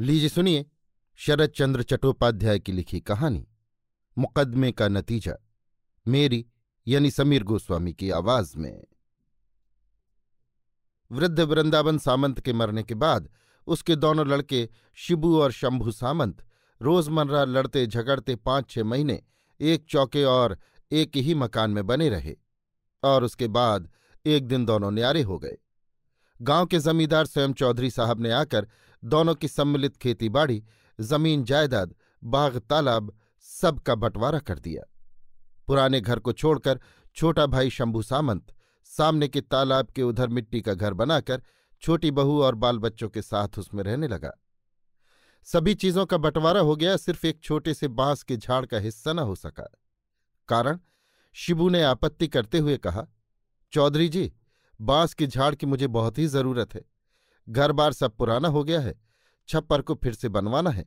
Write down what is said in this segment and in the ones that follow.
लीजिए सुनिए शरद चंद्र चट्टोपाध्याय की लिखी कहानी मुकदमे का नतीजा मेरी यानी समीर गोस्वामी की आवाज में वृद्ध वृंदावन सामंत के मरने के बाद उसके दोनों लड़के शिबू और शंभू सामंत रोजमर्रा लड़ते झगड़ते पांच छह महीने एक चौके और एक ही मकान में बने रहे और उसके बाद एक दिन दोनों न्यारे हो गए गांव के जमींदार स्वयं चौधरी साहब ने आकर दोनों की सम्मिलित खेतीबाड़ी जमीन जायदाद बाग तालाब सब का बंटवारा कर दिया पुराने घर को छोड़कर छोटा भाई शंभू सामंत सामने के तालाब के उधर मिट्टी का घर बनाकर छोटी बहू और बाल बच्चों के साथ उसमें रहने लगा सभी चीजों का बंटवारा हो गया सिर्फ एक छोटे से बांस के झाड़ का हिस्सा न हो सका कारण शिबू ने आपत्ति करते हुए कहा चौधरी जी बांस के झाड़ की मुझे बहुत ही जरूरत है घर बार सब पुराना हो गया है छप्पर को फिर से बनवाना है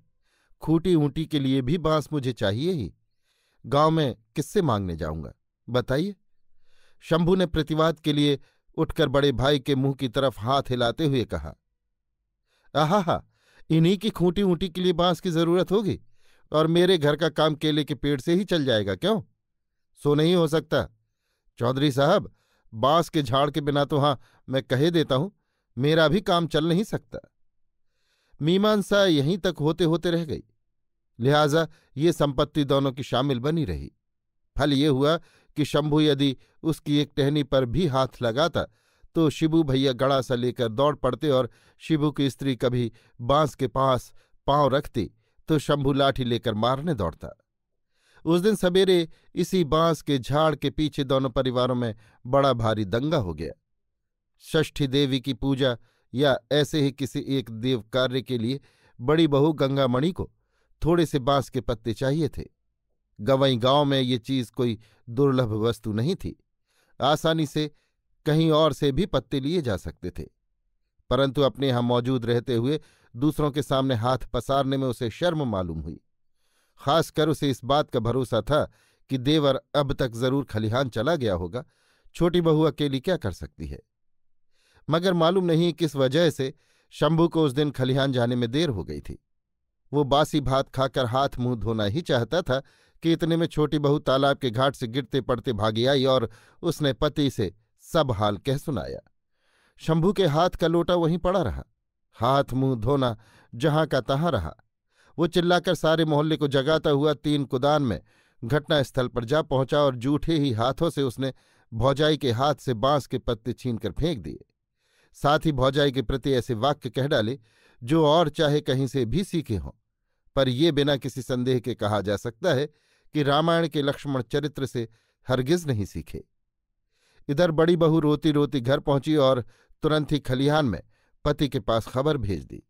खूटी ऊंटी के लिए भी बांस मुझे चाहिए ही गांव में किससे मांगने जाऊंगा बताइए शंभू ने प्रतिवाद के लिए उठकर बड़े भाई के मुंह की तरफ हाथ हिलाते हुए कहा आहा इन्हीं की खूंटी ऊंटी के लिए बांस की जरूरत होगी और मेरे घर का काम केले के पेड़ से ही चल जाएगा क्यों सो नहीं हो सकता चौधरी साहब बांस के झाड़ के बिना तो हाँ मैं कहे देता हूं मेरा भी काम चल नहीं सकता मीमांसा यहीं तक होते होते रह गई लिहाजा ये संपत्ति दोनों की शामिल बनी रही फल ये हुआ कि शंभू यदि उसकी एक टहनी पर भी हाथ लगाता तो शिबू भैया गड़ा सा लेकर दौड़ पड़ते और शिबू की स्त्री कभी बांस के पास पांव रखती तो शंभू लाठी लेकर मारने दौड़ता उस दिन सवेरे इसी बांस के झाड़ के पीछे दोनों परिवारों में बड़ा भारी दंगा हो गया षष्ठी देवी की पूजा या ऐसे ही किसी एक देव कार्य के लिए बड़ी बहू गंगामणि को थोड़े से बांस के पत्ते चाहिए थे गवई गांव में ये चीज कोई दुर्लभ वस्तु नहीं थी आसानी से कहीं और से भी पत्ते लिए जा सकते थे परंतु अपने यहां मौजूद रहते हुए दूसरों के सामने हाथ पसारने में उसे शर्म मालूम हुई खासकर उसे इस बात का भरोसा था कि देवर अब तक जरूर खलिहान चला गया होगा छोटी बहू अकेली क्या कर सकती है मगर मालूम नहीं किस वजह से शंभू को उस दिन खलिहान जाने में देर हो गई थी वो बासी भात खाकर हाथ मुंह धोना ही चाहता था कि इतने में छोटी बहू तालाब के घाट से गिरते पड़ते भागी आई और उसने पति से सब हाल कह सुनाया शंभू के हाथ का लोटा वहीं पड़ा रहा हाथ मुंह धोना जहां का तहां रहा वो चिल्लाकर सारे मोहल्ले को जगाता हुआ तीन कुदान में घटनास्थल पर जा पहुंचा और जूठे ही हाथों से उसने भौजाई के हाथ से बांस के पत्ते छीनकर फेंक दिए साथ ही भौजाई के प्रति ऐसे वाक्य कह डाले जो और चाहे कहीं से भी सीखे हों पर ये बिना किसी संदेह के कहा जा सकता है कि रामायण के लक्ष्मण चरित्र से हरगिज नहीं सीखे इधर बड़ी बहू रोती रोती घर पहुंची और तुरंत ही खलिहान में पति के पास खबर भेज दी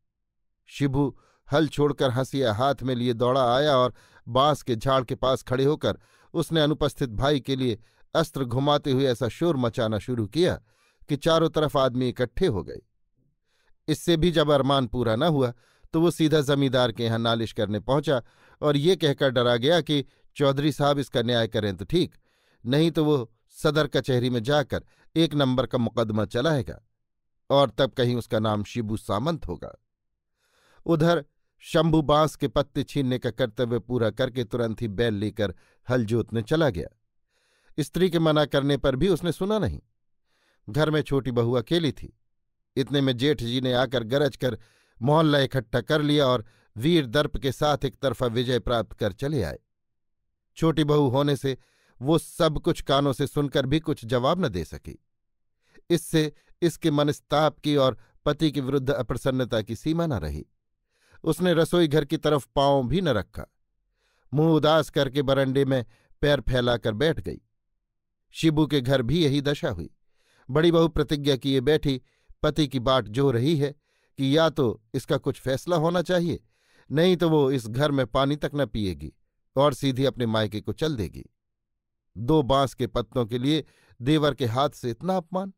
शिभु हल छोड़कर हंसिया हाथ में लिए दौड़ा आया और बांस के झाड़ के पास खड़े होकर उसने अनुपस्थित भाई के लिए अस्त्र घुमाते हुए ऐसा शोर मचाना शुरू किया कि चारों तरफ आदमी इकट्ठे हो गए इससे भी जब अरमान पूरा न हुआ तो वो सीधा जमींदार के यहां नालिश करने पहुंचा और ये कहकर डरा गया कि चौधरी साहब इसका न्याय करें तो ठीक नहीं तो वो सदर कचहरी में जाकर एक नंबर का मुकदमा चलाएगा और तब कहीं उसका नाम शिबू सामंत होगा उधर शंभू बांस के पत्ते छीनने का कर्तव्य पूरा करके तुरंत ही बैल लेकर हलजोत ने चला गया स्त्री के मना करने पर भी उसने सुना नहीं घर में छोटी बहू अकेली थी इतने में जेठ जी ने आकर गरज कर मोहल्ला इकट्ठा कर लिया और वीर दर्प के साथ एक तरफा विजय प्राप्त कर चले आए छोटी बहू होने से वो सब कुछ कानों से सुनकर भी कुछ जवाब न दे सकी इससे इसके मनस्ताप की और पति के विरुद्ध अप्रसन्नता की सीमा न रही उसने रसोई घर की तरफ पांव भी न रखा मुंह उदास करके बरंडे में पैर फैलाकर बैठ गई शिबू के घर भी यही दशा हुई बड़ी बहू प्रतिज्ञा किए बैठी पति की बाट जो रही है कि या तो इसका कुछ फैसला होना चाहिए नहीं तो वो इस घर में पानी तक न पिएगी और सीधी अपने मायके को चल देगी दो बांस के पत्तों के लिए देवर के हाथ से इतना अपमान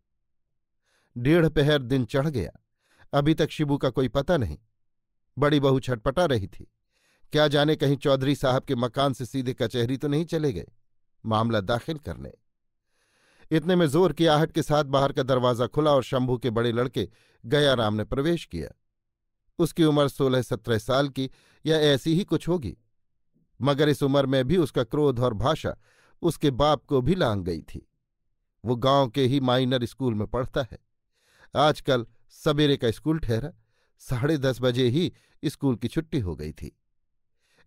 डेढ़ पहर दिन चढ़ गया अभी तक शिबू का कोई पता नहीं बड़ी बहू छटपटा रही थी क्या जाने कहीं चौधरी साहब के मकान से सीधे कचहरी तो नहीं चले गए मामला दाखिल करने इतने में जोर की आहट के साथ बाहर का दरवाजा खुला और शंभू के बड़े लड़के गयाराम ने प्रवेश किया उसकी उम्र सोलह सत्रह साल की या ऐसी ही कुछ होगी मगर इस उम्र में भी उसका क्रोध और भाषा उसके बाप को भी लांग गई थी वो गांव के ही माइनर स्कूल में पढ़ता है आजकल सवेरे का स्कूल ठहरा साढ़े दस बजे ही स्कूल की छुट्टी हो गई थी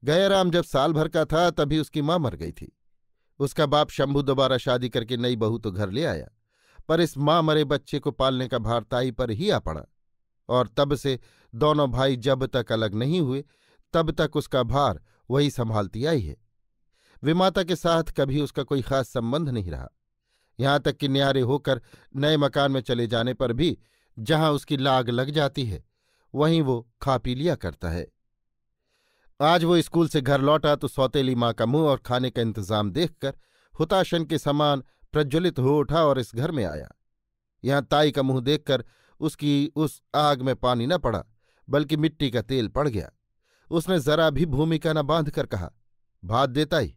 गयाराम जब साल भर का था तभी उसकी मां मर गई थी उसका बाप शंभू दोबारा शादी करके नई बहू तो घर ले आया पर इस माँ मरे बच्चे को पालने का भार ताई पर ही आ पड़ा और तब से दोनों भाई जब तक अलग नहीं हुए तब तक उसका भार वही संभालती आई है विमाता के साथ कभी उसका कोई खास संबंध नहीं रहा यहां तक कि न्यारे होकर नए मकान में चले जाने पर भी जहां उसकी लाग लग जाती है वहीं वो खा पी लिया करता है आज वो स्कूल से घर लौटा तो सौतेली माँ का मुंह और खाने का इंतजाम देखकर हुताशन के समान प्रज्वलित हो उठा और इस घर में आया यहां ताई का मुंह देखकर उसकी उस आग में पानी न पड़ा बल्कि मिट्टी का तेल पड़ गया उसने जरा भी भूमिका न बांध कर कहा भात दे ताई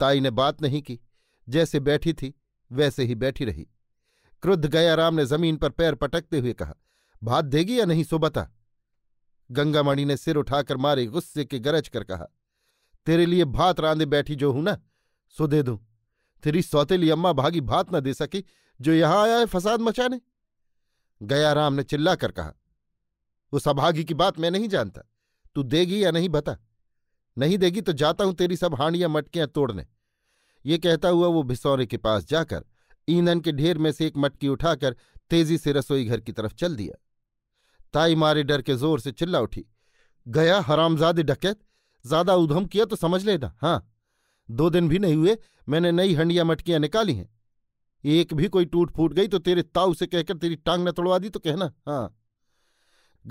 ताई ने बात नहीं की जैसे बैठी थी वैसे ही बैठी रही क्रुद्ध गया राम ने जमीन पर पैर पटकते हुए कहा भात देगी या नहीं सो बता गंगामणि ने सिर उठाकर मारे गुस्से के गरज कर कहा तेरे लिए भात रांधे बैठी जो हूं ना सो दे दू तेरी सौतेली अम्मा भागी भात न दे सकी जो यहां आया है फसाद मचाने गया राम ने चिल्ला कर कहा उस अभागी की बात मैं नहीं जानता तू देगी या नहीं बता नहीं देगी तो जाता हूं तेरी सब हांडियां मटकियां तोड़ने ये कहता हुआ वो भिसौरे के पास जाकर ईंधन के ढेर में से एक मटकी उठाकर तेजी से रसोई घर की तरफ चल दिया ताई मारे डर के जोर से चिल्ला उठी गया हरामजादे डकैत ज्यादा उधम किया तो समझ लेना हाँ दो दिन भी नहीं हुए मैंने नई हंडिया मटकियां निकाली हैं एक भी कोई टूट फूट गई तो तेरे ताऊ से कहकर तेरी टांग न तोड़वा दी तो कहना हाँ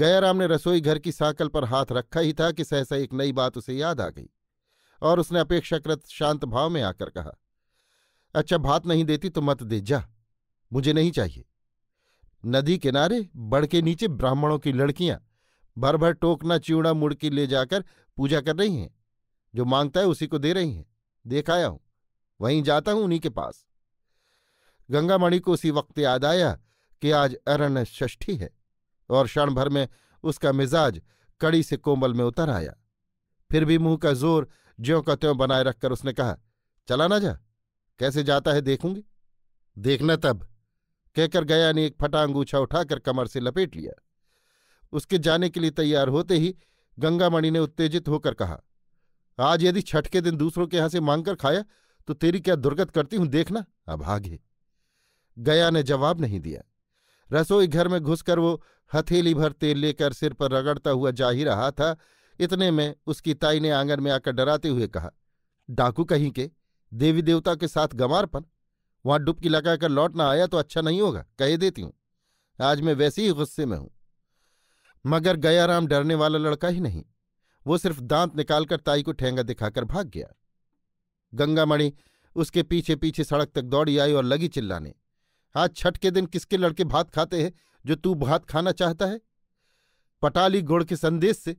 गयाराम ने रसोई घर की साकल पर हाथ रखा ही था कि सहसा एक नई बात उसे याद आ गई और उसने अपेक्षाकृत शांत भाव में आकर कहा अच्छा भात नहीं देती तो मत दे जा मुझे नहीं चाहिए नदी किनारे बड़ के नीचे ब्राह्मणों की लड़कियां भर भर टोकना चिवड़ा मुड़की ले जाकर पूजा कर रही हैं जो मांगता है उसी को दे रही हैं देख आया हूं वहीं जाता हूं उन्हीं के पास गंगामणि को उसी वक्त याद आया कि आज अरण्य षष्ठी है और क्षण भर में उसका मिजाज कड़ी से कोमल में उतर आया फिर भी मुंह का जोर ज्यों का त्यों बनाए रखकर उसने कहा चला ना जा कैसे जाता है देखूंगी देखना तब कहकर गया ने एक फटा अंगूछा उठाकर कमर से लपेट लिया उसके जाने के लिए तैयार होते ही गंगामणि ने उत्तेजित होकर कहा आज यदि छठ के दिन दूसरों के यहां से मांगकर खाया तो तेरी क्या दुर्गत करती हूं देखना अभागे गया ने जवाब नहीं दिया रसोई घर में घुसकर वो हथेली भर तेल लेकर सिर पर रगड़ता हुआ जा ही रहा था इतने में उसकी ताई ने आंगन में आकर डराते हुए कहा डाकू कहीं के देवी देवता के साथ गंवारपन वहां डुबकी लगाकर लौटना आया तो अच्छा नहीं होगा कह देती हूं आज मैं वैसे ही गुस्से में हूं मगर गयाराम डरने वाला लड़का ही नहीं वो सिर्फ दांत निकालकर ताई को ठेंगा दिखाकर भाग गया गंगामणि उसके पीछे पीछे सड़क तक दौड़ी आई और लगी चिल्लाने आज छठ के दिन किसके लड़के भात खाते हैं जो तू भात खाना चाहता है पटाली गुड़ के संदेश से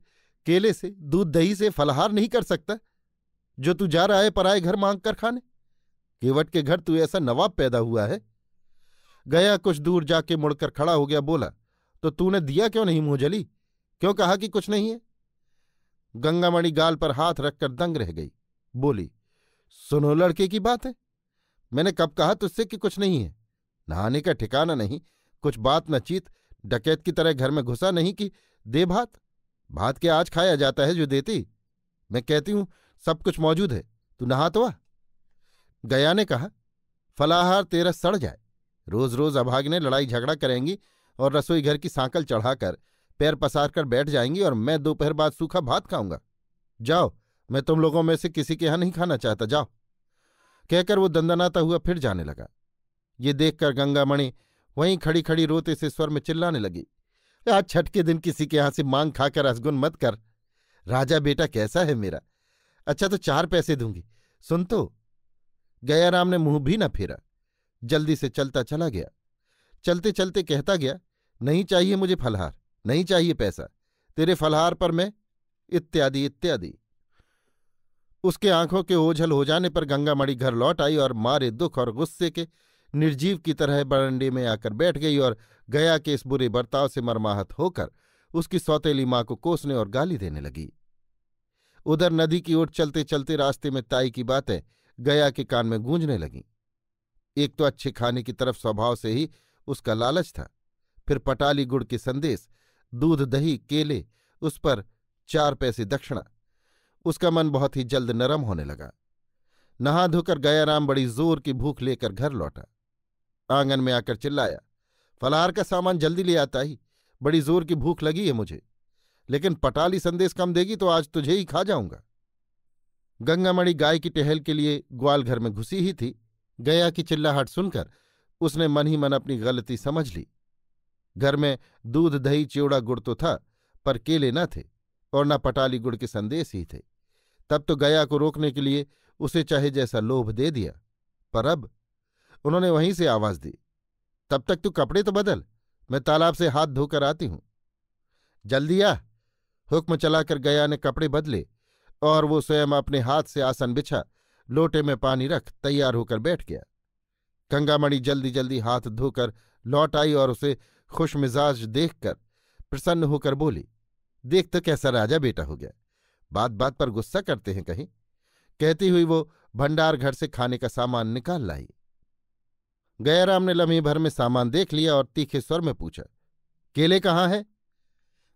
केले से दूध दही से फलहार नहीं कर सकता जो तू जा रहा है पराए घर मांग कर खाने हेवट के घर तू ऐसा नवाब पैदा हुआ है गया कुछ दूर जाके मुड़कर खड़ा हो गया बोला तो तूने दिया क्यों नहीं मुंह जली क्यों कहा कि कुछ नहीं है गंगामणि गाल पर हाथ रखकर दंग रह गई बोली सुनो लड़के की बात है मैंने कब कहा तुझसे कि कुछ नहीं है नहाने का ठिकाना नहीं कुछ बात न चीत डकैत की तरह घर में घुसा नहीं कि दे भात भात के आज खाया जाता है जो देती मैं कहती हूं सब कुछ मौजूद है तू नहा तो गया ने कहा फलाहार तेरा सड़ जाए रोज रोज अभागने लड़ाई झगड़ा करेंगी और रसोई घर की सांकल चढ़ाकर पैर पसार कर बैठ जाएंगी और मैं दोपहर बाद सूखा भात खाऊंगा जाओ मैं तुम लोगों में से किसी के यहां नहीं खाना चाहता जाओ कहकर वो दंदनाता हुआ फिर जाने लगा ये देखकर गंगामणि वहीं खड़ी खड़ी रोते से स्वर में चिल्लाने लगी आज छठ के दिन किसी के यहां से मांग खाकर असगुन मत कर राजा बेटा कैसा है मेरा अच्छा तो चार पैसे दूंगी सुन तो गयाराम ने मुंह भी न फेरा जल्दी से चलता चला गया चलते चलते कहता गया नहीं चाहिए मुझे फलहार नहीं चाहिए पैसा तेरे फलहार पर मैं इत्यादि इत्यादि उसके आंखों के ओझल हो जाने पर गंगामणि घर लौट आई और मारे दुख और गुस्से के निर्जीव की तरह बरंडे में आकर बैठ गई और गया के इस बुरे बर्ताव से मरमाहत होकर उसकी सौतेली माँ को कोसने और गाली देने लगी उधर नदी की ओर चलते चलते रास्ते में ताई की बातें गया के कान में गूंजने लगीं एक तो अच्छे खाने की तरफ स्वभाव से ही उसका लालच था फिर पटाली गुड़ के संदेश दूध दही केले उस पर चार पैसे दक्षिणा उसका मन बहुत ही जल्द नरम होने लगा नहा धोकर गया राम बड़ी जोर की भूख लेकर घर लौटा आंगन में आकर चिल्लाया फलाहार का सामान जल्दी ले आता ही बड़ी जोर की भूख लगी है मुझे लेकिन पटाली संदेश कम देगी तो आज तुझे ही खा जाऊंगा गंगामणि गाय की टहल के लिए ग्वालघर में घुसी ही थी गया की चिल्लाहट सुनकर उसने मन ही मन अपनी गलती समझ ली घर में दूध दही चिवड़ा गुड़ तो था पर केले न थे और न पटाली गुड़ के संदेश ही थे तब तो गया को रोकने के लिए उसे चाहे जैसा लोभ दे दिया पर अब उन्होंने वहीं से आवाज दी तब तक तू कपड़े तो बदल मैं तालाब से हाथ धोकर आती हूं जल्दी आ हुक्म चलाकर गया ने कपड़े बदले और वो स्वयं अपने हाथ से आसन बिछा लोटे में पानी रख तैयार होकर बैठ गया गंगामणि जल्दी जल्दी हाथ धोकर लौट आई और उसे खुशमिजाज देखकर प्रसन्न होकर बोली देख तो कैसा राजा बेटा हो गया बात बात पर गुस्सा करते हैं कहीं कहती हुई वो भंडार घर से खाने का सामान निकाल लाई गयाराम ने लम्हे भर में सामान देख लिया और तीखे स्वर में पूछा केले कहाँ है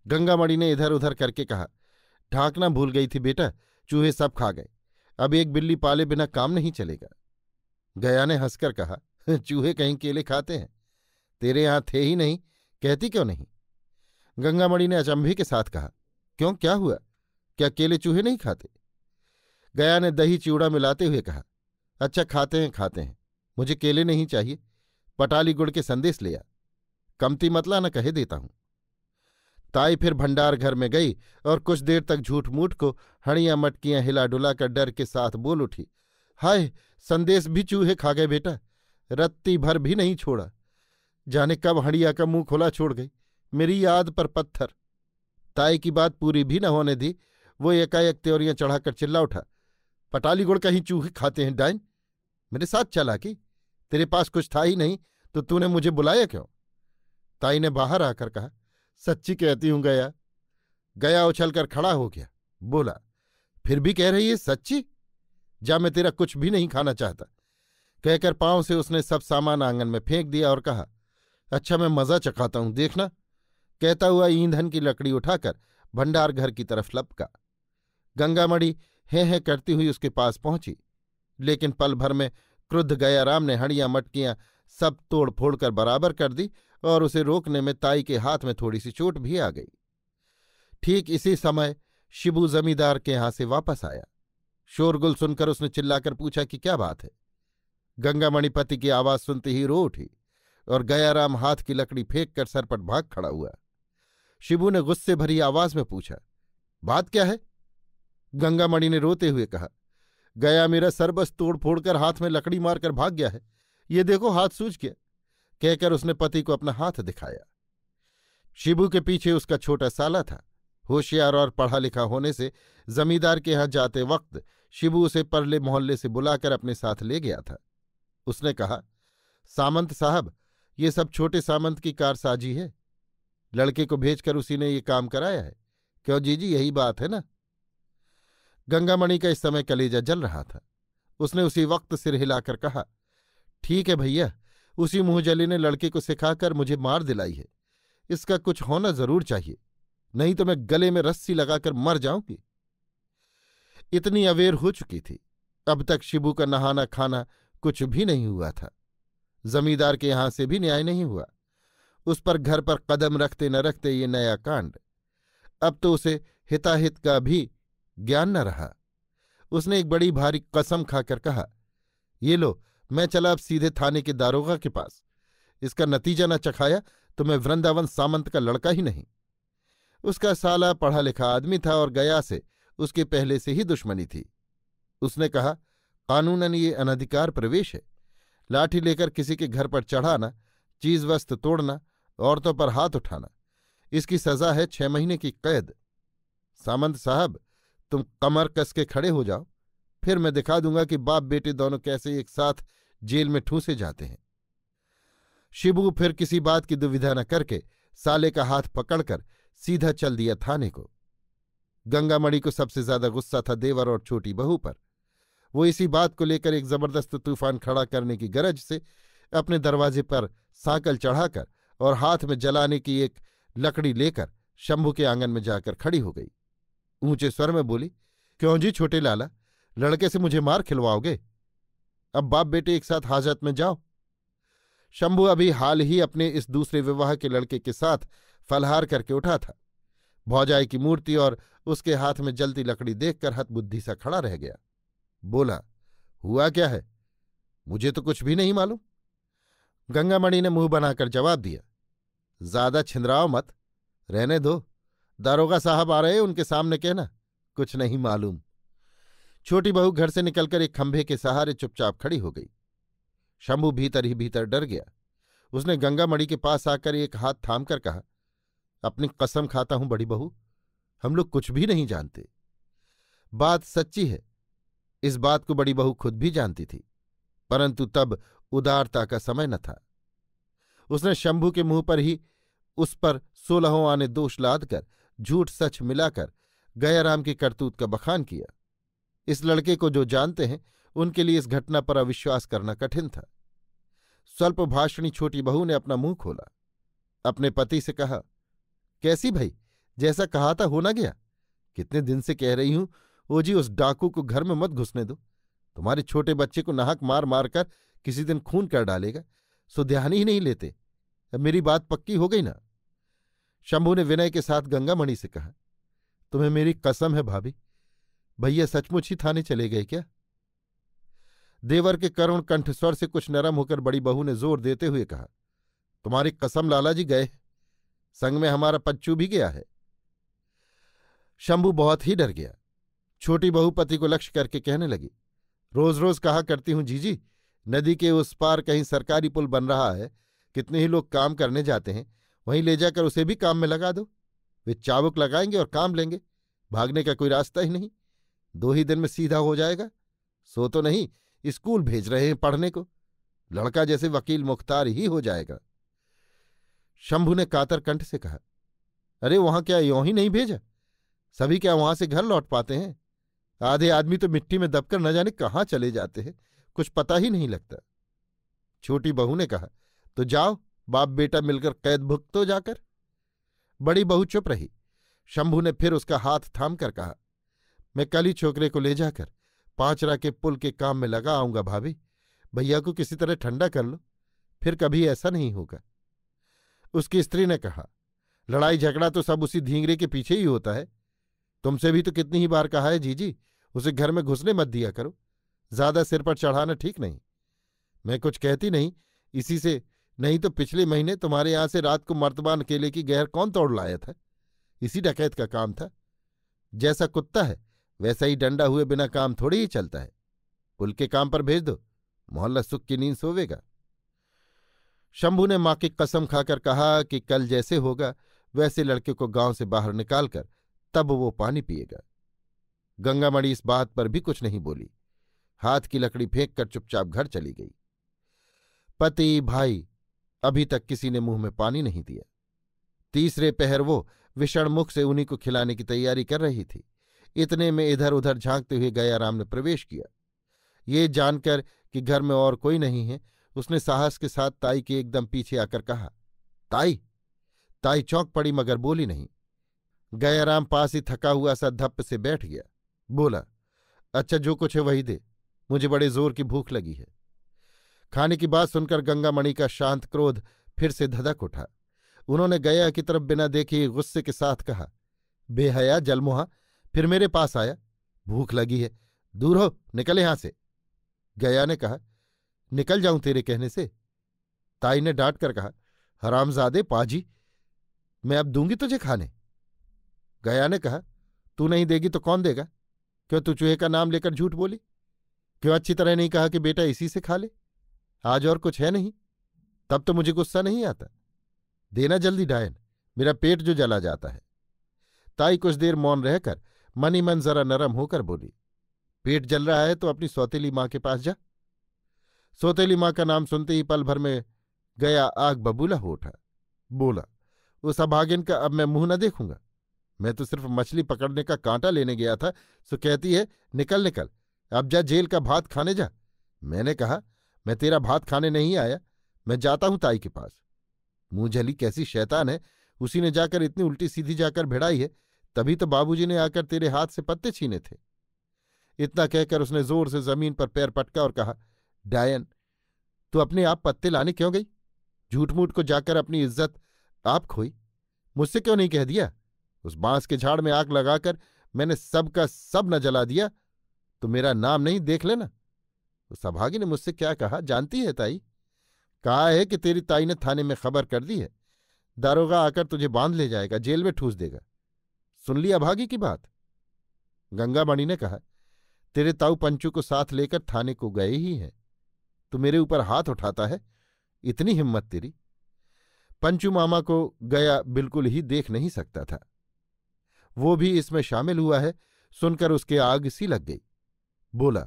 गंगामणि ने इधर उधर करके कहा ढांकना भूल गई थी बेटा चूहे सब खा गए अब एक बिल्ली पाले बिना काम नहीं चलेगा गया ने हंसकर कहा चूहे कहीं केले खाते हैं तेरे यहां थे ही नहीं कहती क्यों नहीं गंगामणि ने अचंभे के साथ कहा क्यों क्या हुआ क्या केले चूहे नहीं खाते गया ने दही चूड़ा मिलाते हुए कहा अच्छा खाते हैं खाते हैं मुझे केले नहीं चाहिए पटाली गुड़ के संदेश लिया कमती मतला न कहे देता हूं ताई फिर भंडार घर में गई और कुछ देर तक झूठ मूठ को हड़िया मटकियां हिला डुला कर डर के साथ बोल उठी हाय संदेश भी चूहे खा गए बेटा रत्ती भर भी नहीं छोड़ा जाने कब हड़िया का मुंह खुला छोड़ गई मेरी याद पर पत्थर ताई की बात पूरी भी न होने दी वो एकाएक त्योरियां चढ़ाकर चिल्ला उठा पटाली गुड़ कहीं चूहे खाते हैं डाइन मेरे साथ चला कि तेरे पास कुछ था ही नहीं तो तूने मुझे बुलाया क्यों ताई ने बाहर आकर कहा सच्ची कहती हूं गया गया उछलकर खड़ा हो गया बोला फिर भी कह रही है सच्ची जा मैं तेरा कुछ भी नहीं खाना चाहता कहकर पांव से उसने सब सामान आंगन में फेंक दिया और कहा अच्छा मैं मजा चखाता हूं देखना कहता हुआ ईंधन की लकड़ी उठाकर भंडार घर की तरफ लपका गंगामढ़ी है हे करती हुई उसके पास पहुंची लेकिन पल भर में क्रुद्ध गया राम ने हड़ियां मटकियां सब तोड़ फोड़ कर बराबर कर दी और उसे रोकने में ताई के हाथ में थोड़ी सी चोट भी आ गई ठीक इसी समय शिबू जमींदार के यहां से वापस आया शोरगुल सुनकर उसने चिल्लाकर पूछा कि क्या बात है गंगामणि पति की आवाज सुनते ही रो उठी और गयाराम हाथ की लकड़ी फेंक कर सरपट भाग खड़ा हुआ शिबू ने गुस्से भरी आवाज में पूछा बात क्या है गंगामणि ने रोते हुए कहा गया मेरा सरबस तोड़ फोड़ कर हाथ में लकड़ी मारकर भाग गया है ये देखो हाथ सूझ गया कहकर उसने पति को अपना हाथ दिखाया शिबू के पीछे उसका छोटा साला था होशियार और पढ़ा लिखा होने से जमींदार के यहाँ जाते वक्त शिबू उसे परले मोहल्ले से बुलाकर अपने साथ ले गया था उसने कहा सामंत साहब ये सब छोटे सामंत की कारसाजी है लड़के को भेजकर उसी ने ये काम कराया है क्यों जीजी यही बात है ना गंगामणि का इस समय कलेजा जल रहा था उसने उसी वक्त सिर हिलाकर कहा ठीक है भैया उसी मुंहजली ने लड़के को सिखाकर मुझे मार दिलाई है इसका कुछ होना जरूर चाहिए नहीं तो मैं गले में रस्सी लगाकर मर जाऊंगी इतनी अवेर हो चुकी थी अब तक शिबू का नहाना खाना कुछ भी नहीं हुआ था जमींदार के यहां से भी न्याय नहीं हुआ उस पर घर पर कदम रखते न रखते ये नया कांड अब तो उसे हिताहित का भी ज्ञान न रहा उसने एक बड़ी भारी कसम खाकर कहा ये लो मैं चला अब सीधे थाने के दारोगा के पास इसका नतीजा न चखाया तो मैं वृंदावन सामंत का लड़का ही नहीं उसका साला पढ़ा लिखा आदमी था और गया से उसके पहले से ही दुश्मनी थी उसने कहा कानूनन ये अनधिकार प्रवेश है लाठी लेकर किसी के घर पर चढ़ाना चीज वस्त तोड़ना औरतों पर हाथ उठाना इसकी सजा है छह महीने की कैद सामंत साहब तुम कमर कस के खड़े हो जाओ फिर मैं दिखा दूंगा कि बाप बेटे दोनों कैसे एक साथ जेल में ठूसे जाते हैं शिबू फिर किसी बात की दुविधा न करके साले का हाथ पकड़कर सीधा चल दिया थाने को गंगामणि को सबसे ज्यादा गुस्सा था देवर और छोटी बहू पर वो इसी बात को लेकर एक जबरदस्त तूफान खड़ा करने की गरज से अपने दरवाजे पर साकल चढ़ाकर और हाथ में जलाने की एक लकड़ी लेकर शंभू के आंगन में जाकर खड़ी हो गई ऊंचे स्वर में बोली क्यों जी छोटे लाला लड़के से मुझे मार खिलवाओगे अब बाप बेटे एक साथ हाजत में जाओ शंभू अभी हाल ही अपने इस दूसरे विवाह के लड़के के साथ फलहार करके उठा था भौजाई की मूर्ति और उसके हाथ में जलती लकड़ी देखकर हतबुद्धि सा खड़ा रह गया बोला हुआ क्या है मुझे तो कुछ भी नहीं मालूम गंगामणि ने मुंह बनाकर जवाब दिया ज्यादा छिंदराओ मत रहने दो दारोगा साहब आ रहे उनके सामने कहना कुछ नहीं मालूम छोटी बहू घर से निकलकर एक खंभे के सहारे चुपचाप खड़ी हो गई शंभू भीतर ही भीतर डर गया उसने गंगा के पास आकर एक हाथ थाम कर कहा अपनी कसम खाता हूं बड़ी बहू हम लोग कुछ भी नहीं जानते बात सच्ची है इस बात को बड़ी बहू खुद भी जानती थी परंतु तब उदारता का समय न था उसने शंभू के मुंह पर ही उस पर सोलहों आने दोष लादकर झूठ सच मिलाकर गयाराम के करतूत का बखान किया इस लड़के को जो जानते हैं उनके लिए इस घटना पर अविश्वास करना कठिन था स्वल्प भाषणी छोटी बहू ने अपना मुंह खोला अपने पति से कहा कैसी भाई जैसा कहा था होना गया कितने दिन से कह रही हूं ओ जी उस डाकू को घर में मत घुसने दो तुम्हारे छोटे बच्चे को नाहक मार मार कर किसी दिन खून कर डालेगा सो ध्यान ही नहीं लेते अब मेरी बात पक्की हो गई ना शंभू ने विनय के साथ गंगामणि से कहा तुम्हें मेरी कसम है भाभी भैया सचमुच ही थाने चले गए क्या देवर के करुण कंठस्वर से कुछ नरम होकर बड़ी बहू ने जोर देते हुए कहा तुम्हारी कसम लाला जी गए संग में हमारा पच्चू भी गया है शंभू बहुत ही डर गया छोटी बहू पति को लक्ष्य करके कहने लगी रोज रोज कहा करती हूं जीजी नदी के उस पार कहीं सरकारी पुल बन रहा है कितने ही लोग काम करने जाते हैं वहीं ले जाकर उसे भी काम में लगा दो वे चाबुक लगाएंगे और काम लेंगे भागने का कोई रास्ता ही नहीं दो ही दिन में सीधा हो जाएगा सो तो नहीं स्कूल भेज रहे हैं पढ़ने को लड़का जैसे वकील मुख्तार ही हो जाएगा शंभू ने कातर कंठ से कहा अरे वहां क्या यों ही नहीं भेजा सभी क्या वहां से घर लौट पाते हैं आधे आदमी तो मिट्टी में दबकर न जाने कहाँ चले जाते हैं कुछ पता ही नहीं लगता छोटी बहू ने कहा तो जाओ बाप बेटा मिलकर कैद भुगतो जाकर बड़ी बहू चुप रही शंभू ने फिर उसका हाथ थाम कर कहा मैं कल ही छोकरे को ले जाकर पांचरा के पुल के काम में लगा आऊंगा भाभी भैया को किसी तरह ठंडा कर लो फिर कभी ऐसा नहीं होगा उसकी स्त्री ने कहा लड़ाई झगड़ा तो सब उसी धींगरे के पीछे ही होता है तुमसे भी तो कितनी ही बार कहा है जीजी उसे घर में घुसने मत दिया करो ज्यादा सिर पर चढ़ाना ठीक नहीं मैं कुछ कहती नहीं इसी से नहीं तो पिछले महीने तुम्हारे यहां से रात को मर्तबान केले की गहर कौन तोड़ लाया था इसी डकैत का काम था जैसा कुत्ता है वैसा ही डंडा हुए बिना काम थोड़ी ही चलता है पुल के काम पर भेज दो मोहल्ला सुख की नींद सोवेगा शंभू ने मां की कसम खाकर कहा कि कल जैसे होगा वैसे लड़के को गांव से बाहर निकालकर तब वो पानी पिएगा गंगामणि इस बात पर भी कुछ नहीं बोली हाथ की लकड़ी फेंक कर चुपचाप घर चली गई पति भाई अभी तक किसी ने मुंह में पानी नहीं दिया तीसरे पहर वो विषण मुख से उन्हीं को खिलाने की तैयारी कर रही थी इतने में इधर उधर झांकते हुए गयाराम ने प्रवेश किया ये जानकर कि घर में और कोई नहीं है उसने साहस के साथ ताई के एकदम पीछे आकर कहा ताई ताई चौंक पड़ी मगर बोली नहीं गयाराम पास ही थका हुआ सा धप्प से बैठ गया बोला अच्छा जो कुछ है वही दे मुझे बड़े जोर की भूख लगी है खाने की बात सुनकर मणि का शांत क्रोध फिर से धधक उठा उन्होंने गया की तरफ बिना देखे गुस्से के साथ कहा बेहया जलमुहा फिर मेरे पास आया भूख लगी है दूर हो निकल यहां से गया ने कहा निकल जाऊं तेरे कहने से ताई ने डांट कर कहा हरामजादे पाजी मैं अब दूंगी तुझे खाने गया ने कहा तू नहीं देगी तो कौन देगा क्यों तू चूहे का नाम लेकर झूठ बोली क्यों अच्छी तरह नहीं कहा कि बेटा इसी से खा ले आज और कुछ है नहीं तब तो मुझे गुस्सा नहीं आता देना जल्दी डायन मेरा पेट जो जला जाता है ताई कुछ देर मौन रहकर मनी मन जरा नरम होकर बोली पेट जल रहा है तो अपनी सौतेली माँ के पास जा सौतेली माँ का नाम सुनते ही पल भर में गया आग बबूला हो उठा बोला उस अभागिन का अब मैं मुंह न देखूंगा मैं तो सिर्फ मछली पकड़ने का कांटा लेने गया था सो कहती है निकल निकल अब जा जेल का भात खाने जा मैंने कहा मैं तेरा भात खाने नहीं आया मैं जाता हूं ताई के पास मुंह झली कैसी शैतान है उसी ने जाकर इतनी उल्टी सीधी जाकर भिड़ाई है तभी तो बाबूजी ने आकर तेरे हाथ से पत्ते छीने थे इतना कहकर उसने जोर से जमीन पर पैर पटका और कहा डायन तू अपने आप पत्ते लाने क्यों गई झूठ मूठ को जाकर अपनी इज्जत आप खोई मुझसे क्यों नहीं कह दिया उस बांस के झाड़ में आग लगाकर मैंने सबका सब न जला दिया तो मेरा नाम नहीं देख लेना उस तो अभागी ने मुझसे क्या कहा जानती है ताई कहा है कि तेरी ताई ने थाने में खबर कर दी है दारोगा आकर तुझे बांध ले जाएगा जेल में ठूस देगा सुन लिया भागी की बात गंगामणि ने कहा तेरे ताऊ पंचू को साथ लेकर थाने को गए ही हैं तू मेरे ऊपर हाथ उठाता है इतनी हिम्मत तेरी पंचू मामा को गया बिल्कुल ही देख नहीं सकता था वो भी इसमें शामिल हुआ है सुनकर उसके आग सी लग गई बोला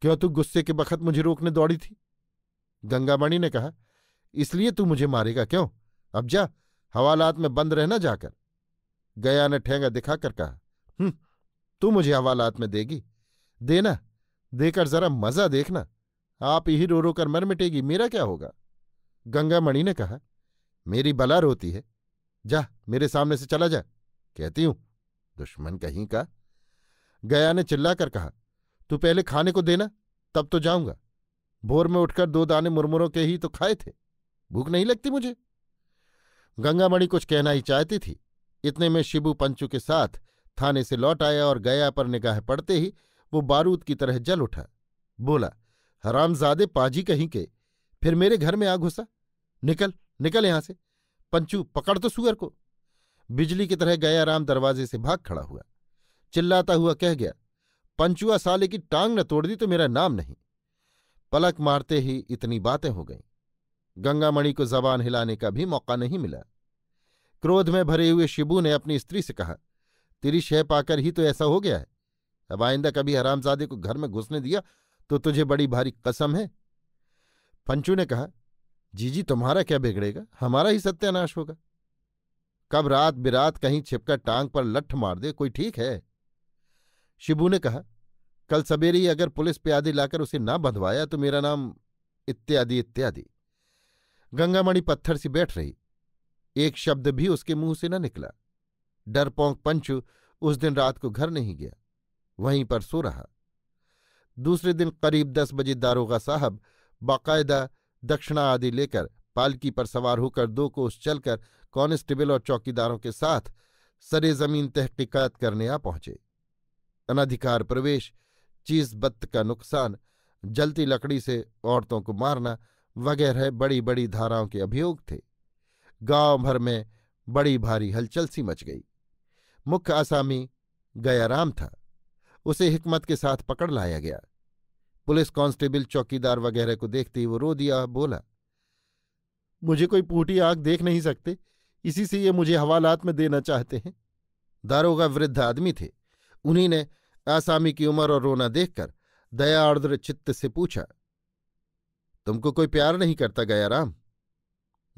क्यों तू गुस्से के बखत मुझे रोकने दौड़ी थी गंगामणि ने कहा इसलिए तू मुझे मारेगा क्यों अब जा हवालात में बंद रहना जाकर गया ने ठेंगा दिखाकर कहा हम्म, तू मुझे हवालात में देगी देना देकर जरा मजा देखना आप ही रो रो कर मर मिटेगी मेरा क्या होगा गंगामणि ने कहा मेरी बला रोती है जा मेरे सामने से चला जा कहती हूं दुश्मन कहीं का गया ने चिल्लाकर कहा तू पहले खाने को देना तब तो जाऊंगा भोर में उठकर दो दाने मुरमुरों के ही तो खाए थे भूख नहीं लगती मुझे गंगामणि कुछ कहना ही चाहती थी इतने में शिबू पंचू के साथ थाने से लौट आया और गया पर निगाह पड़ते ही वो बारूद की तरह जल उठा बोला हरामजादे पाजी कहीं के फिर मेरे घर में आ घुसा निकल निकल यहां से पंचू पकड़ तो सुअर को बिजली की तरह गया राम दरवाजे से भाग खड़ा हुआ चिल्लाता हुआ कह गया पंचुआ साले की टांग न तोड़ दी तो मेरा नाम नहीं पलक मारते ही इतनी बातें हो गईं गंगामणि को जबान हिलाने का भी मौका नहीं मिला क्रोध में भरे हुए शिबू ने अपनी स्त्री से कहा तेरी शह पाकर ही तो ऐसा हो गया है अब आइंदा कभी हरामजादे को घर में घुसने दिया तो तुझे बड़ी भारी कसम है पंचू ने कहा जीजी तुम्हारा क्या बिगड़ेगा हमारा ही सत्यानाश होगा कब रात बिरात कहीं छिपकर टांग पर लठ मार दे कोई ठीक है शिबू ने कहा कल सवेरे ही अगर पुलिस प्यादे लाकर उसे ना बंधवाया तो मेरा नाम इत्यादि इत्यादि गंगामणि पत्थर सी बैठ रही एक शब्द भी उसके मुंह से न निकला डरपोंक पंचु उस दिन रात को घर नहीं गया वहीं पर सो रहा दूसरे दिन करीब दस बजे दारोगा साहब बाकायदा दक्षिणा आदि लेकर पालकी पर सवार होकर दो कोस चलकर कॉन्स्टेबल और चौकीदारों के साथ सरे जमीन तहकीकात करने आ पहुंचे अनाधिकार प्रवेश चीज बत्त का नुकसान जलती लकड़ी से औरतों को मारना वगैरह बड़ी बड़ी धाराओं के अभियोग थे गांव भर में बड़ी भारी हलचल सी मच गई मुख्य आसामी गयाराम था उसे हिकमत के साथ पकड़ लाया गया पुलिस कांस्टेबल चौकीदार वगैरह को देखते ही वो रो दिया बोला मुझे कोई पूटी आग देख नहीं सकते इसी से ये मुझे हवालात में देना चाहते हैं दारोगा वृद्ध आदमी थे उन्हीं ने आसामी की उम्र और रोना देखकर दया आर्द्र चित्त से पूछा तुमको कोई प्यार नहीं करता गया राम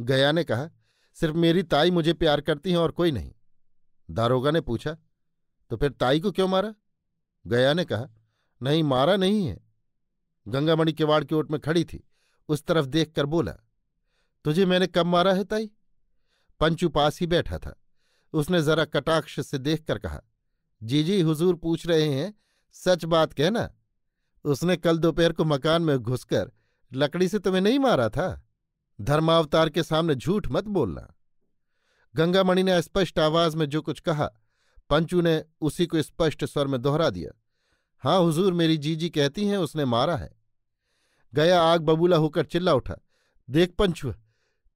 गया ने कहा सिर्फ मेरी ताई मुझे प्यार करती है और कोई नहीं दारोगा ने पूछा तो फिर ताई को क्यों मारा गया ने कहा नहीं मारा नहीं है गंगामणि किवाड़ की ओट में खड़ी थी उस तरफ देख कर बोला तुझे मैंने कब मारा है ताई पंचू पास ही बैठा था उसने जरा कटाक्ष से देख कर कहा जी जी हुजूर पूछ रहे हैं सच बात कहना उसने कल दोपहर को मकान में घुसकर लकड़ी से तुम्हें नहीं मारा था धर्मावतार के सामने झूठ मत बोलना गंगामणि ने स्पष्ट आवाज में जो कुछ कहा पंचू ने उसी को स्पष्ट स्वर में दोहरा दिया हाँ हुजूर मेरी जीजी कहती हैं उसने मारा है गया आग बबूला होकर चिल्ला उठा देख पंचू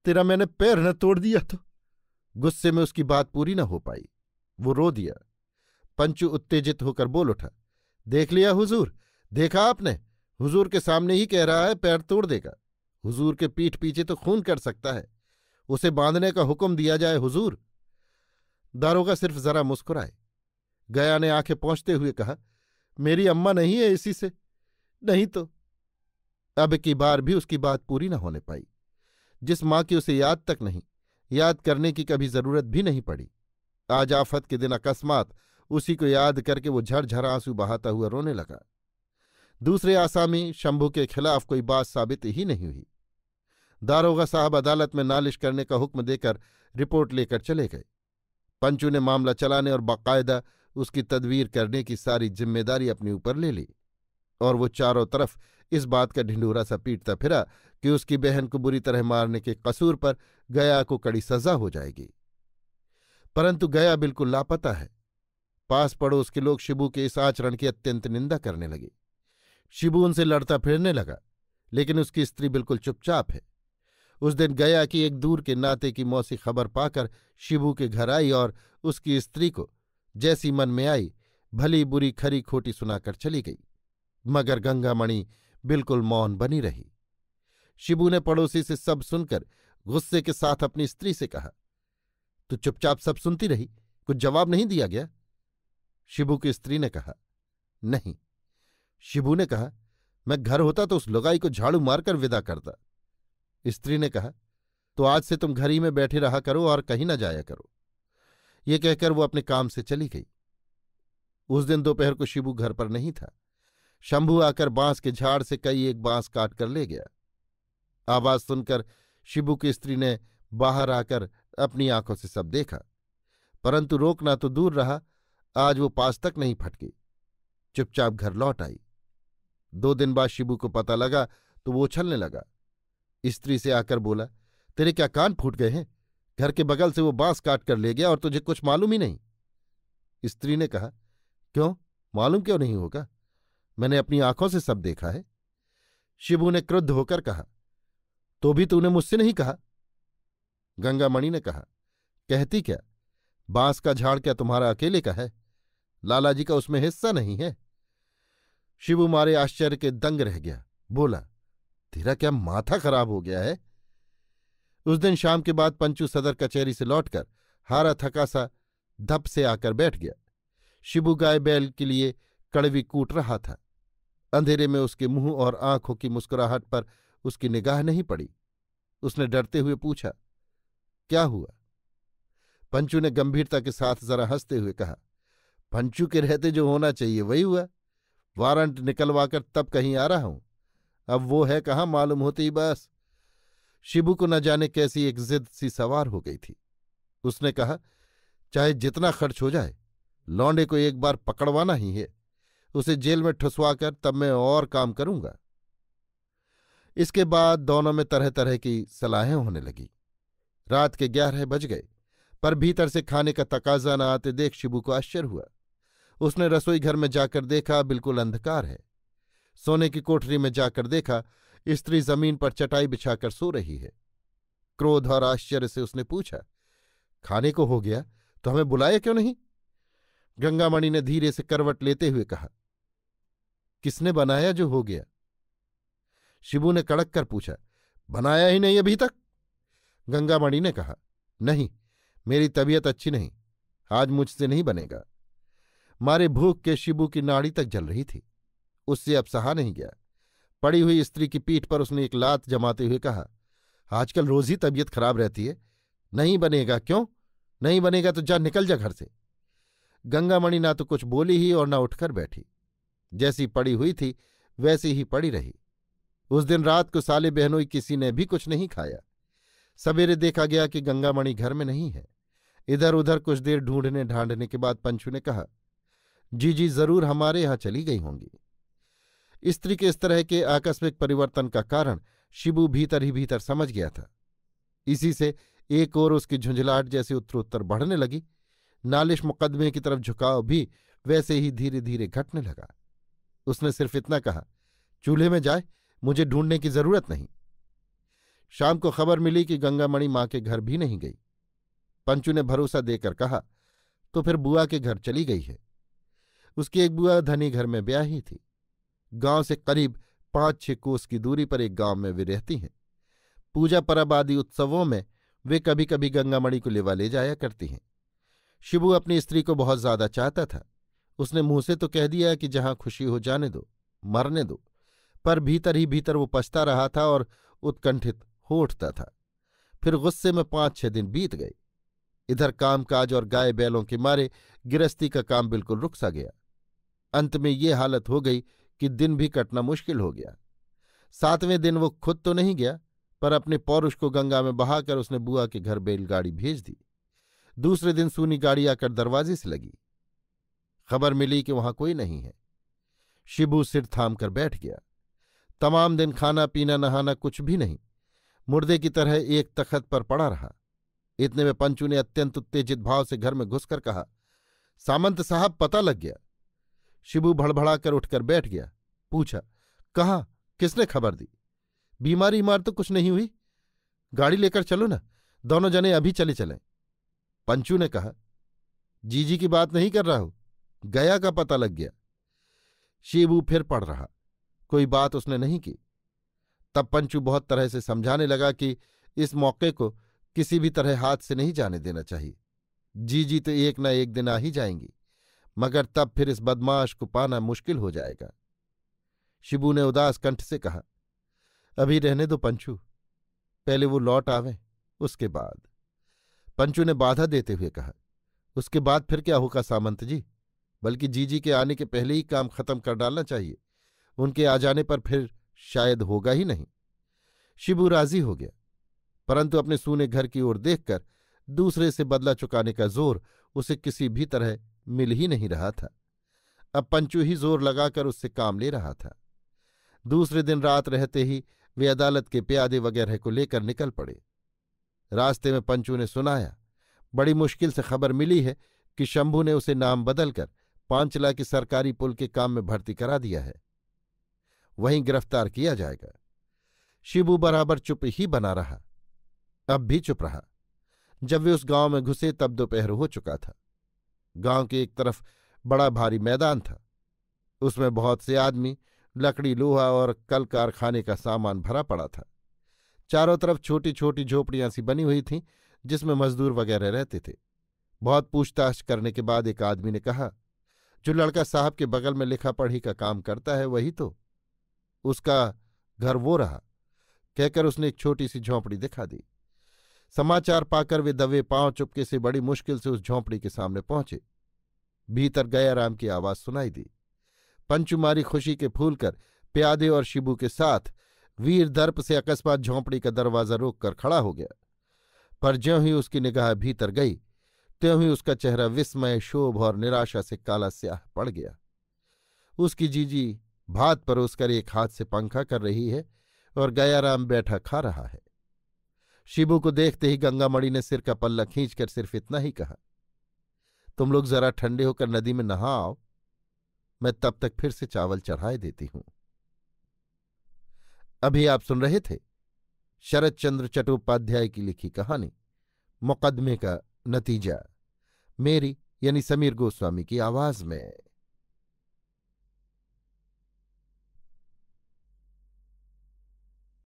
तेरा मैंने पैर न तोड़ दिया तो गुस्से में उसकी बात पूरी न हो पाई वो रो दिया पंचू उत्तेजित होकर बोल उठा देख लिया हुजूर देखा आपने हुजूर के सामने ही कह रहा है पैर तोड़ देगा हुजूर के पीठ पीछे तो खून कर सकता है उसे बांधने का हुक्म दिया जाए हुजूर दारोगा सिर्फ जरा मुस्कुराए गया ने आंखें पहुंचते हुए कहा मेरी अम्मा नहीं है इसी से नहीं तो अब की बार भी उसकी बात पूरी न होने पाई जिस माँ की उसे याद तक नहीं याद करने की कभी जरूरत भी नहीं पड़ी आज आफत के दिन अकस्मात उसी को याद करके वो झरझर आंसू बहाता हुआ रोने लगा दूसरे आसामी शंभू के खिलाफ कोई बात साबित ही नहीं हुई दारोगा साहब अदालत में नालिश करने का हुक्म देकर रिपोर्ट लेकर चले गए पंचू ने मामला चलाने और बाकायदा उसकी तदवीर करने की सारी जिम्मेदारी अपने ऊपर ले ली और वो चारों तरफ इस बात का ढिंडूरा सा पीटता फिरा कि उसकी बहन को बुरी तरह मारने के कसूर पर गया को कड़ी सजा हो जाएगी परंतु गया बिल्कुल लापता है पास पड़ोस के लोग शिबू के इस आचरण की अत्यंत निंदा करने लगे शिबू उनसे लड़ता फिरने लगा लेकिन उसकी स्त्री बिल्कुल चुपचाप है उस दिन गया कि एक दूर के नाते की मौसी खबर पाकर शिबू के घर आई और उसकी स्त्री को जैसी मन में आई भली बुरी खरी खोटी सुनाकर चली गई मगर गंगामणि बिल्कुल मौन बनी रही शिबू ने पड़ोसी से सब सुनकर गुस्से के साथ अपनी स्त्री से कहा तू चुपचाप सब सुनती रही कुछ जवाब नहीं दिया गया शिबू की स्त्री ने कहा नहीं शिबू ने कहा मैं घर होता तो उस लुगाई को झाड़ू मारकर विदा करता स्त्री ने कहा तो आज से तुम घर ही में बैठे रहा करो और कहीं ना जाया करो ये कहकर वो अपने काम से चली गई उस दिन दोपहर को शिबू घर पर नहीं था शंभू आकर बांस के झाड़ से कई एक बांस काट कर ले गया आवाज सुनकर शिबू की स्त्री ने बाहर आकर अपनी आंखों से सब देखा परंतु रोकना तो दूर रहा आज वो पास तक नहीं फटकी चुपचाप घर लौट आई दो दिन बाद शिबू को पता लगा तो वो उछलने लगा स्त्री से आकर बोला तेरे क्या कान फूट गए हैं घर के बगल से वो बांस काट कर ले गया और तुझे कुछ मालूम ही नहीं स्त्री ने कहा क्यों मालूम क्यों नहीं होगा मैंने अपनी आंखों से सब देखा है शिबू ने क्रुद्ध होकर कहा तो भी तूने मुझसे नहीं कहा गंगामणि ने कहा कहती क्या बांस का झाड़ क्या तुम्हारा अकेले का है लालाजी का उसमें हिस्सा नहीं है शिवु मारे आश्चर्य के दंग रह गया बोला तेरा क्या माथा खराब हो गया है उस दिन शाम के बाद पंचू सदर कचहरी से लौटकर हारा थका सा धप से आकर बैठ गया शिबू गाय बैल के लिए कड़वी कूट रहा था अंधेरे में उसके मुंह और आंखों की मुस्कुराहट पर उसकी निगाह नहीं पड़ी उसने डरते हुए पूछा क्या हुआ पंचू ने गंभीरता के साथ जरा हंसते हुए कहा पंचू के रहते जो होना चाहिए वही हुआ वारंट निकलवाकर तब कहीं आ रहा हूं अब वो है कहाँ मालूम होती बस शिबू को न जाने कैसी एक जिद सी सवार हो गई थी उसने कहा चाहे जितना खर्च हो जाए लौंडे को एक बार पकड़वाना ही है उसे जेल में ठुसवाकर तब मैं और काम करूंगा इसके बाद दोनों में तरह तरह की सलाहें होने लगी रात के ग्यारह बज गए पर भीतर से खाने का तकाजा न आते देख शिबू को आश्चर्य हुआ उसने रसोई घर में जाकर देखा बिल्कुल अंधकार है सोने की कोठरी में जाकर देखा स्त्री जमीन पर चटाई बिछाकर सो रही है क्रोध और आश्चर्य से उसने पूछा खाने को हो गया तो हमें बुलाया क्यों नहीं गंगामणि ने धीरे से करवट लेते हुए कहा किसने बनाया जो हो गया शिबू ने कड़क कर पूछा बनाया ही नहीं अभी तक गंगामणि ने कहा नहीं मेरी तबीयत अच्छी नहीं आज मुझसे नहीं बनेगा मारे भूख के शिबू की नाड़ी तक जल रही थी उससे अब सहा नहीं गया पड़ी हुई स्त्री की पीठ पर उसने एक लात जमाते हुए कहा आजकल रोज ही तबीयत खराब रहती है नहीं बनेगा क्यों नहीं बनेगा तो जा निकल जा घर से गंगामणि ना तो कुछ बोली ही और ना उठकर बैठी जैसी पड़ी हुई थी वैसी ही पड़ी रही उस दिन रात को साले बहनोई किसी ने भी कुछ नहीं खाया सवेरे देखा गया कि गंगामणि घर में नहीं है इधर उधर कुछ देर ढूंढने ढांढने के बाद पंचू ने कहा जी जी जरूर हमारे यहां चली गई होंगी स्त्री के इस तरह के आकस्मिक परिवर्तन का कारण शिबू भीतर ही भीतर समझ गया था इसी से एक और उसकी झुंझलाट जैसे उत्तरोत्तर बढ़ने लगी नालिश मुकदमे की तरफ झुकाव भी वैसे ही धीरे धीरे घटने लगा उसने सिर्फ इतना कहा चूल्हे में जाए मुझे ढूंढने की जरूरत नहीं शाम को खबर मिली कि गंगामणि माँ के घर भी नहीं गई पंचू ने भरोसा देकर कहा तो फिर बुआ के घर चली गई है उसकी एक बुआ धनी घर में ब्याही थी गांव से करीब पांच छह कोस की दूरी पर एक गांव में वे रहती हैं पूजा परब आदि उत्सवों में वे कभी कभी गंगामणि को लेवा ले जाया करती हैं शिबू अपनी स्त्री को बहुत ज्यादा चाहता था उसने मुंह से तो कह दिया कि जहां खुशी हो जाने दो मरने दो पर भीतर ही भीतर वो पछता रहा था और उत्कंठित हो उठता था फिर गुस्से में पांच छह दिन बीत गए इधर कामकाज और गाय बैलों के मारे गृहस्थी का काम बिल्कुल रुक सा गया अंत में ये हालत हो गई कि दिन भी कटना मुश्किल हो गया सातवें दिन वो खुद तो नहीं गया पर अपने पौरुष को गंगा में बहाकर उसने बुआ के घर बैलगाड़ी भेज दी दूसरे दिन सूनी गाड़ी आकर दरवाजे से लगी खबर मिली कि वहां कोई नहीं है शिबू सिर थाम कर बैठ गया तमाम दिन खाना पीना नहाना कुछ भी नहीं मुर्दे की तरह एक तखत पर पड़ा रहा इतने में पंचू ने अत्यंत उत्तेजित भाव से घर में घुसकर कहा सामंत साहब पता लग गया शिबू भड़भड़ा कर उठकर बैठ गया पूछा कहाँ किसने खबर दी बीमारी मार तो कुछ नहीं हुई गाड़ी लेकर चलो ना दोनों जने अभी चले चले पंचू ने कहा जीजी की बात नहीं कर रहा हूं गया का पता लग गया शिबू फिर पड़ रहा कोई बात उसने नहीं की तब पंचू बहुत तरह से समझाने लगा कि इस मौके को किसी भी तरह हाथ से नहीं जाने देना चाहिए जीजी तो एक ना एक दिन आ ही जाएंगी मगर तब फिर इस बदमाश को पाना मुश्किल हो जाएगा शिबू ने उदास कंठ से कहा अभी रहने दो पंचू पहले वो लौट आवे उसके बाद पंचू ने बाधा देते हुए कहा उसके बाद फिर क्या होगा सामंत जी बल्कि जीजी के आने के पहले ही काम खत्म कर डालना चाहिए उनके आ जाने पर फिर शायद होगा ही नहीं शिबू राजी हो गया परंतु अपने सूने घर की ओर देखकर दूसरे से बदला चुकाने का जोर उसे किसी भी तरह मिल ही नहीं रहा था अब पंचू ही जोर लगाकर उससे काम ले रहा था दूसरे दिन रात रहते ही वे अदालत के प्यादे वगैरह को लेकर निकल पड़े रास्ते में पंचू ने सुनाया बड़ी मुश्किल से खबर मिली है कि शंभू ने उसे नाम बदलकर पांचला की सरकारी पुल के काम में भर्ती करा दिया है वहीं गिरफ्तार किया जाएगा शिबू बराबर चुप ही बना रहा अब भी चुप रहा जब वे उस गांव में घुसे तब दोपहर हो चुका था गांव के एक तरफ बड़ा भारी मैदान था उसमें बहुत से आदमी लकड़ी लोहा और कल कारखाने का सामान भरा पड़ा था चारों तरफ छोटी छोटी झोपड़ियां सी बनी हुई थीं जिसमें मजदूर वगैरह रहते थे बहुत पूछताछ करने के बाद एक आदमी ने कहा जो लड़का साहब के बगल में लिखा पढ़ी का काम करता है वही तो उसका घर वो रहा कहकर उसने एक छोटी सी झोंपड़ी दिखा दी समाचार पाकर वे दबे पांव चुपके से बड़ी मुश्किल से उस झोंपड़ी के सामने पहुंचे भीतर गया राम की आवाज सुनाई दी पंचुमारी खुशी के फूल कर प्यादे और शिबू के साथ वीर दर्प से अकस्मात झोंपड़ी का दरवाजा रोक कर खड़ा हो गया पर ज्यों ही उसकी निगाह भीतर गई त्यों ही उसका चेहरा विस्मय शोभ और निराशा से काला स्याह पड़ गया उसकी जीजी भात परोसकर एक हाथ से पंखा कर रही है और गयाराम बैठा खा रहा है शिबू को देखते ही गंगामणि ने सिर का पल्ला खींचकर सिर्फ इतना ही कहा तुम लोग जरा ठंडे होकर नदी में नहा आओ मैं तब तक फिर से चावल चढ़ाए देती हूं अभी आप सुन रहे थे शरद चंद्र चट्टोपाध्याय की लिखी कहानी मुकदमे का नतीजा मेरी यानी समीर गोस्वामी की आवाज में